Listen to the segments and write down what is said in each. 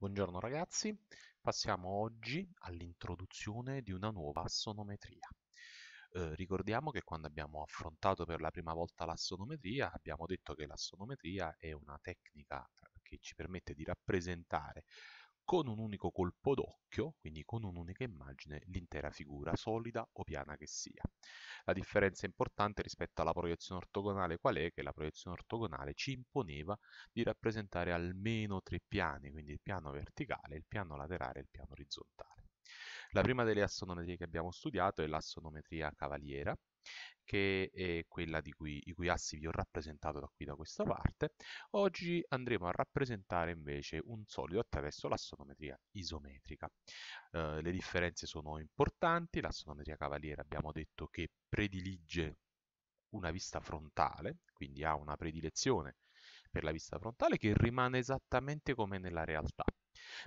Buongiorno ragazzi, passiamo oggi all'introduzione di una nuova assonometria. Eh, ricordiamo che quando abbiamo affrontato per la prima volta l'assonometria abbiamo detto che l'assonometria è una tecnica eh, che ci permette di rappresentare con un unico colpo d'occhio, quindi con un'unica immagine, l'intera figura, solida o piana che sia. La differenza importante rispetto alla proiezione ortogonale qual è? Che la proiezione ortogonale ci imponeva di rappresentare almeno tre piani, quindi il piano verticale, il piano laterale e il piano orizzontale. La prima delle assonometrie che abbiamo studiato è l'assonometria cavaliera, che è quella di cui, i cui assi vi ho rappresentato da qui da questa parte. Oggi andremo a rappresentare invece un solido attraverso l'assonometria isometrica. Eh, le differenze sono importanti, l'assonometria cavaliere abbiamo detto che predilige una vista frontale, quindi ha una predilezione per la vista frontale che rimane esattamente come nella realtà,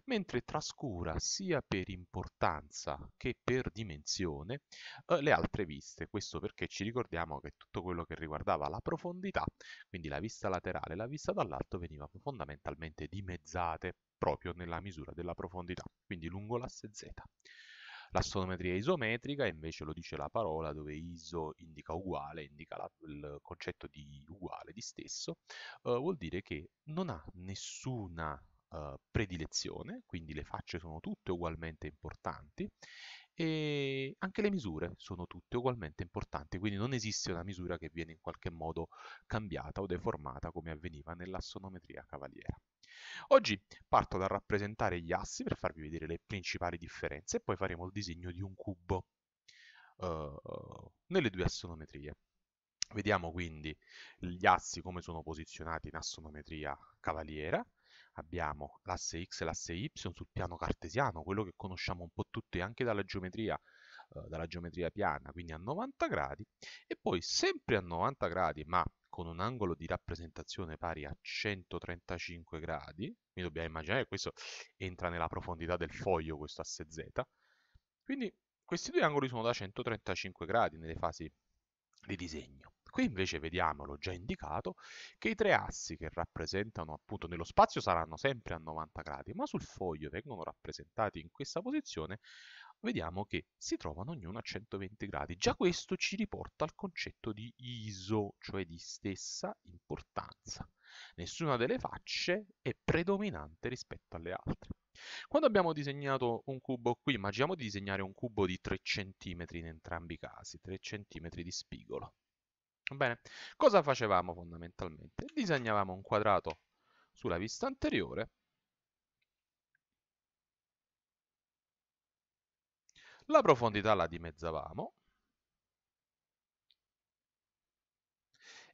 mentre trascura sia per importanza che per dimensione eh, le altre viste. Questo perché ci ricordiamo che tutto quello che riguardava la profondità, quindi la vista laterale e la vista dall'alto, veniva fondamentalmente dimezzate proprio nella misura della profondità, quindi lungo l'asse z. L'assonometria isometrica invece lo dice la parola dove iso indica uguale, indica la, il concetto di uguale, di stesso, eh, vuol dire che non ha nessuna eh, predilezione, quindi le facce sono tutte ugualmente importanti e anche le misure sono tutte ugualmente importanti, quindi non esiste una misura che viene in qualche modo cambiata o deformata come avveniva nell'assonometria cavaliera. Oggi parto dal rappresentare gli assi per farvi vedere le principali differenze e poi faremo il disegno di un cubo uh, nelle due assonometrie. Vediamo quindi gli assi come sono posizionati in assonometria cavaliera. Abbiamo l'asse X e l'asse Y sul piano cartesiano, quello che conosciamo un po' tutti anche dalla geometria, eh, dalla geometria piana, quindi a 90 gradi. E poi sempre a 90 gradi, ma con un angolo di rappresentazione pari a 135 gradi, quindi dobbiamo immaginare che questo entra nella profondità del foglio, questo asse z, quindi questi due angoli sono da 135 gradi nelle fasi di disegno. Qui invece vediamo, l'ho già indicato, che i tre assi che rappresentano appunto nello spazio saranno sempre a 90 gradi, ma sul foglio vengono rappresentati in questa posizione vediamo che si trovano ognuno a 120 gradi. Già questo ci riporta al concetto di iso, cioè di stessa importanza. Nessuna delle facce è predominante rispetto alle altre. Quando abbiamo disegnato un cubo qui, immaginiamo di disegnare un cubo di 3 cm in entrambi i casi, 3 cm di spigolo. Bene, cosa facevamo fondamentalmente? Disegnavamo un quadrato sulla vista anteriore La profondità la dimezzavamo.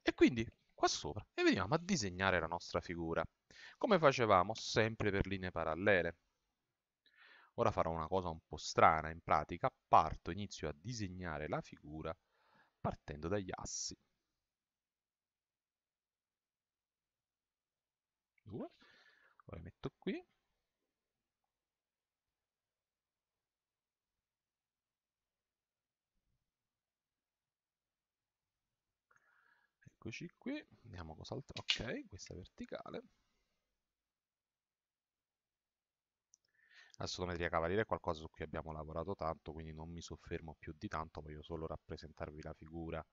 E quindi qua sopra e veniamo a disegnare la nostra figura. Come facevamo? Sempre per linee parallele. Ora farò una cosa un po' strana, in pratica parto, inizio a disegnare la figura partendo dagli assi. 2, lo metto qui, eccoci qui, vediamo cos'altro, ok, questa è verticale. La Astrometria cavaliere è qualcosa su cui abbiamo lavorato tanto, quindi non mi soffermo più di tanto, voglio solo rappresentarvi la figura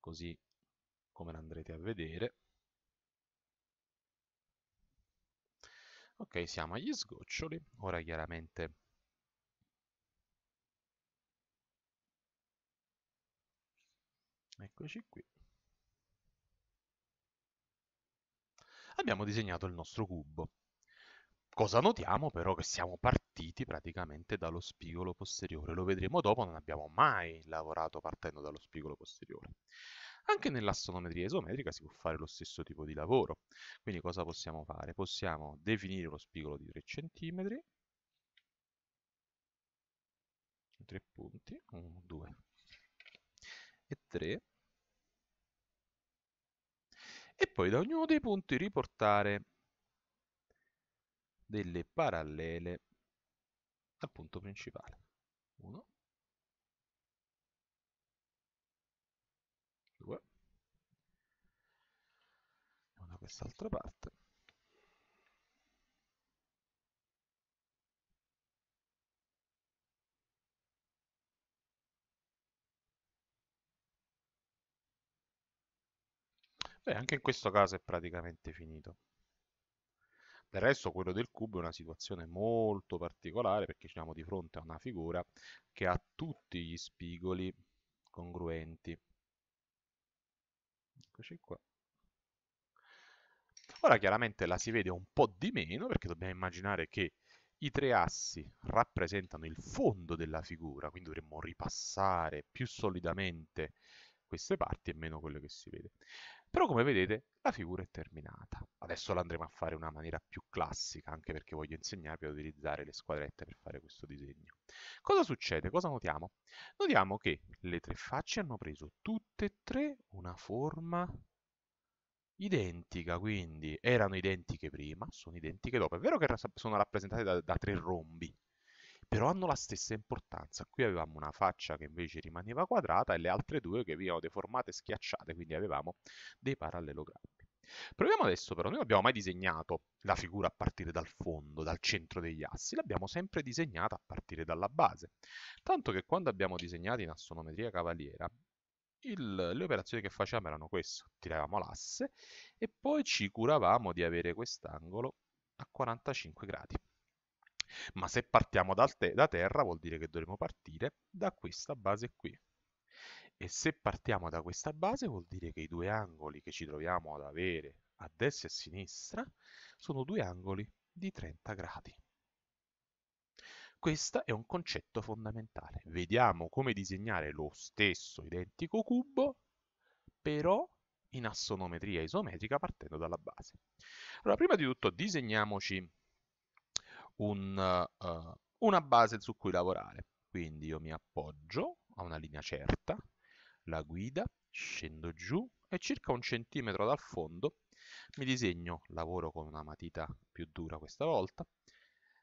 così come la andrete a vedere. Ok, siamo agli sgoccioli, ora chiaramente eccoci qui abbiamo disegnato il nostro cubo. Cosa notiamo però che siamo partiti praticamente dallo spigolo posteriore, lo vedremo dopo, non abbiamo mai lavorato partendo dallo spigolo posteriore. Anche nell'astronometria isometrica si può fare lo stesso tipo di lavoro, quindi cosa possiamo fare? Possiamo definire lo spigolo di 3 cm, 3 punti, 1, 2 e 3, e poi da ognuno dei punti riportare delle parallele al punto principale. 1, 2, da quest'altra parte. Beh, anche in questo caso è praticamente finito. Del resto quello del cubo è una situazione molto particolare perché siamo di fronte a una figura che ha tutti gli spigoli congruenti. Eccoci qua. Ora chiaramente la si vede un po' di meno perché dobbiamo immaginare che i tre assi rappresentano il fondo della figura, quindi dovremmo ripassare più solidamente queste parti e meno quello che si vede. Però come vedete la figura è terminata. Adesso la andremo a fare in una maniera più classica, anche perché voglio insegnarvi ad utilizzare le squadrette per fare questo disegno. Cosa succede? Cosa notiamo? Notiamo che le tre facce hanno preso tutte e tre una forma identica, quindi erano identiche prima, sono identiche dopo. È vero che sono rappresentate da, da tre rombi, però hanno la stessa importanza. Qui avevamo una faccia che invece rimaneva quadrata e le altre due che venivano deformate e schiacciate, quindi avevamo dei parallelogrammi. Proviamo adesso però, noi non abbiamo mai disegnato la figura a partire dal fondo, dal centro degli assi, l'abbiamo sempre disegnata a partire dalla base. Tanto che quando abbiamo disegnato in astronometria cavaliera, il, le operazioni che facevamo erano queste, tiravamo l'asse e poi ci curavamo di avere quest'angolo a 45 gradi. Ma se partiamo te da terra vuol dire che dovremo partire da questa base qui. E se partiamo da questa base vuol dire che i due angoli che ci troviamo ad avere a destra e a sinistra sono due angoli di 30 gradi. Questo è un concetto fondamentale. Vediamo come disegnare lo stesso identico cubo, però in assonometria isometrica partendo dalla base. Allora, prima di tutto disegniamoci un, uh, una base su cui lavorare. Quindi io mi appoggio a una linea certa, la guida, scendo giù e circa un centimetro dal fondo mi disegno, lavoro con una matita più dura questa volta,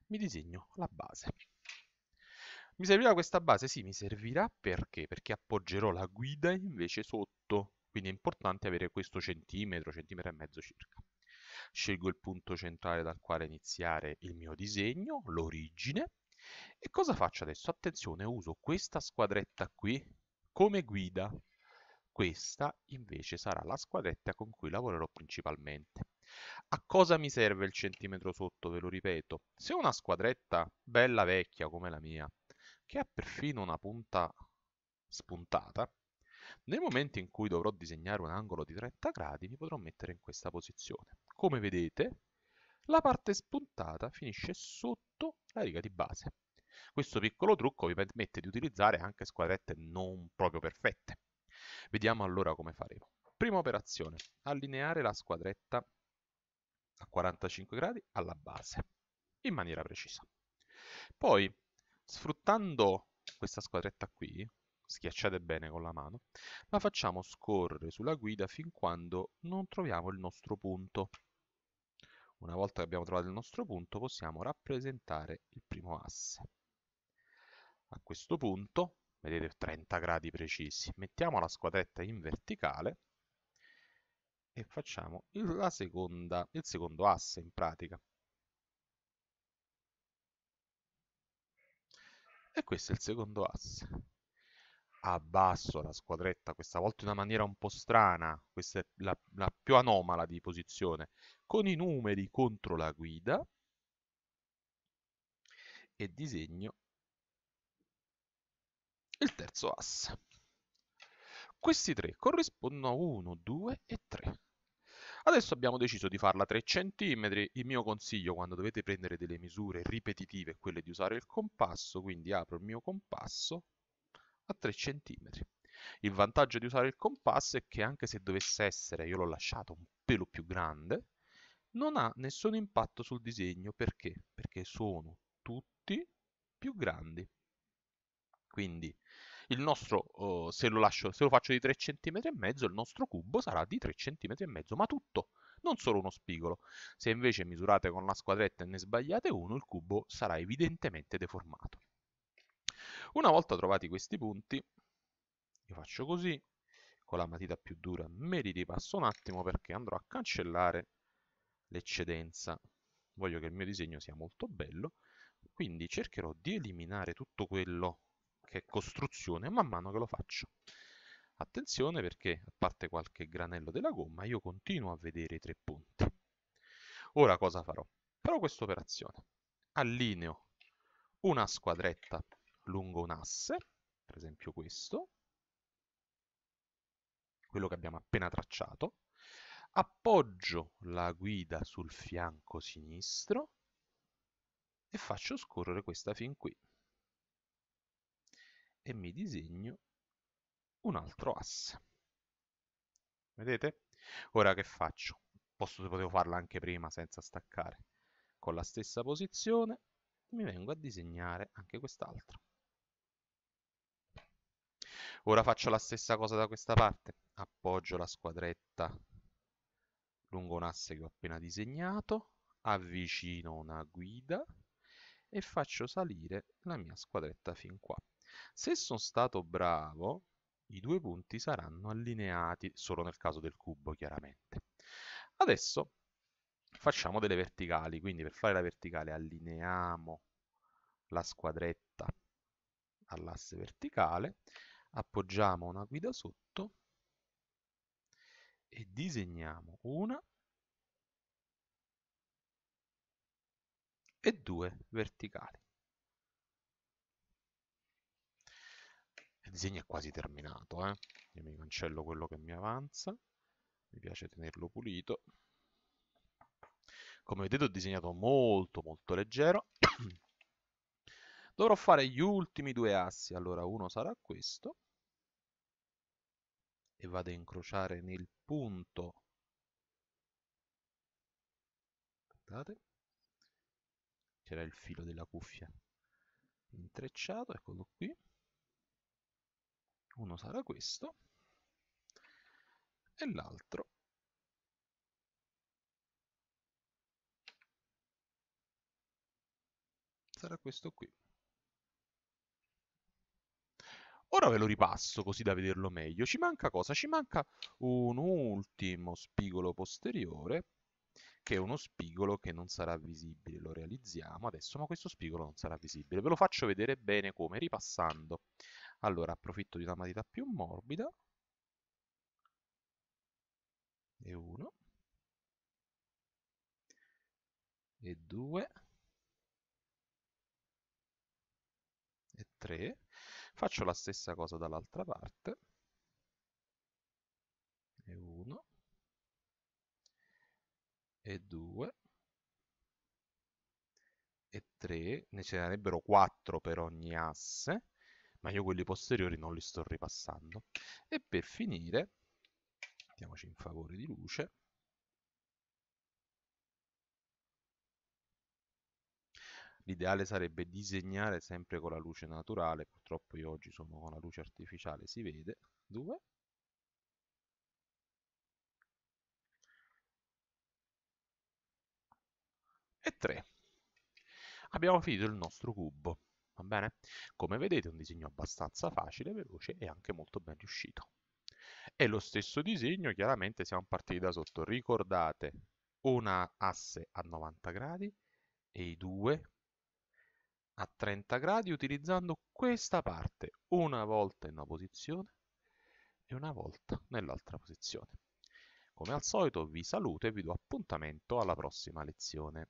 mi disegno la base. Mi servirà questa base? Sì, mi servirà perché? Perché appoggerò la guida invece sotto, quindi è importante avere questo centimetro, centimetro e mezzo circa. Scelgo il punto centrale dal quale iniziare il mio disegno, l'origine. E cosa faccio adesso? Attenzione, uso questa squadretta qui come guida. Questa invece sarà la squadretta con cui lavorerò principalmente. A cosa mi serve il centimetro sotto, ve lo ripeto? Se una squadretta bella vecchia come la mia, che ha perfino una punta spuntata, nel momento in cui dovrò disegnare un angolo di 30 gradi mi potrò mettere in questa posizione. Come vedete la parte spuntata finisce sotto la riga di base. Questo piccolo trucco vi permette di utilizzare anche squadrette non proprio perfette. Vediamo allora come faremo. Prima operazione, allineare la squadretta a 45 gradi alla base, in maniera precisa. Poi, sfruttando questa squadretta qui, schiacciate bene con la mano, la facciamo scorrere sulla guida fin quando non troviamo il nostro punto. Una volta che abbiamo trovato il nostro punto possiamo rappresentare il primo asse. A questo punto, vedete 30 gradi precisi, mettiamo la squadretta in verticale e facciamo il, seconda, il secondo asse in pratica. E questo è il secondo asse abbasso la squadretta, questa volta in una maniera un po' strana, questa è la, la più anomala di posizione, con i numeri contro la guida e disegno il terzo asse. Questi tre corrispondono a 1, 2 e 3. Adesso abbiamo deciso di farla 3 cm, il mio consiglio quando dovete prendere delle misure ripetitive è quello di usare il compasso, quindi apro il mio compasso a 3 cm. Il vantaggio di usare il compasso è che anche se dovesse essere, io l'ho lasciato un pelo più grande, non ha nessun impatto sul disegno perché? Perché sono tutti più grandi. Quindi il nostro, uh, se, lo lascio, se, lo faccio di 3 cm e mezzo, il nostro cubo sarà di 3 cm e mezzo, ma tutto, non solo uno spigolo. Se invece misurate con la squadretta e ne sbagliate uno, il cubo sarà evidentemente deformato. Una volta trovati questi punti, io faccio così, con la matita più dura me li ripasso un attimo perché andrò a cancellare l'eccedenza. Voglio che il mio disegno sia molto bello, quindi cercherò di eliminare tutto quello che è costruzione man mano che lo faccio. Attenzione perché, a parte qualche granello della gomma, io continuo a vedere i tre punti. Ora cosa farò? Farò questa operazione. Allineo una squadretta lungo un asse, per esempio questo, quello che abbiamo appena tracciato, appoggio la guida sul fianco sinistro e faccio scorrere questa fin qui e mi disegno un altro asse. Vedete? Ora che faccio? Posso, potevo farla anche prima senza staccare. Con la stessa posizione mi vengo a disegnare anche quest'altro. Ora faccio la stessa cosa da questa parte. Appoggio la squadretta lungo un asse che ho appena disegnato, avvicino una guida e faccio salire la mia squadretta fin qua. Se sono stato bravo, i due punti saranno allineati, solo nel caso del cubo chiaramente. Adesso facciamo delle verticali, quindi per fare la verticale allineiamo la squadretta all'asse verticale appoggiamo una guida sotto e disegniamo una e due verticali. Il disegno è quasi terminato, eh? io mi cancello quello che mi avanza, mi piace tenerlo pulito. Come vedete ho disegnato molto molto leggero. Dovrò fare gli ultimi due assi, allora uno sarà questo e vado a incrociare nel punto guardate c'era il filo della cuffia intrecciato eccolo qui uno sarà questo e l'altro sarà questo qui Ora ve lo ripasso così da vederlo meglio. Ci manca cosa? Ci manca un ultimo spigolo posteriore, che è uno spigolo che non sarà visibile. Lo realizziamo adesso, ma questo spigolo non sarà visibile. Ve lo faccio vedere bene come, ripassando. Allora, approfitto di una matita più morbida. E uno. E due. E tre. Faccio la stessa cosa dall'altra parte. E 1. E 2. E 3. Ne ce ne sarebbero 4 per ogni asse, ma io quelli posteriori non li sto ripassando. E per finire, mettiamoci in favore di luce, L'ideale sarebbe disegnare sempre con la luce naturale, purtroppo io oggi sono con la luce artificiale, si vede. Due. E tre. Abbiamo finito il nostro cubo, va bene? Come vedete è un disegno abbastanza facile, veloce e anche molto ben riuscito. È lo stesso disegno, chiaramente siamo partiti da sotto. Ricordate, una asse a 90 gradi e i due a 30 gradi utilizzando questa parte una volta in una posizione e una volta nell'altra posizione. Come al solito vi saluto e vi do appuntamento alla prossima lezione.